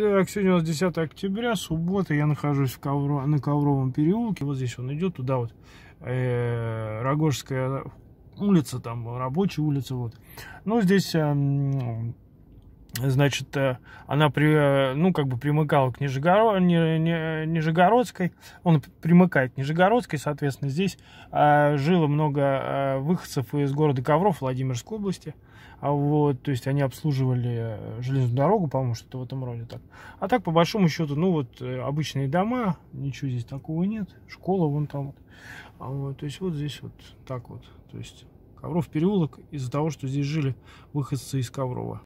Так, сегодня у нас 10 октября, суббота, я нахожусь в Ковро... на Ковровом переулке. Вот здесь он идет, туда вот э Рогожская улица, там рабочая улица. Вот. Ну здесь -э, значит, э, она при, э, ну, как бы примыкала к Нижегород, Нижегородской, он примыкает к Нижегородской, соответственно, здесь а, жило много а, выходцев из города Ковров Владимирской области, а вот, то есть они обслуживали железную дорогу, по-моему, что-то в этом роде так. А так, по большому счету, ну, вот, обычные дома, ничего здесь такого нет, школа вон там вот. А, вот то есть вот здесь вот так вот, то есть Ковров переулок из-за того, что здесь жили выходцы из Коврова.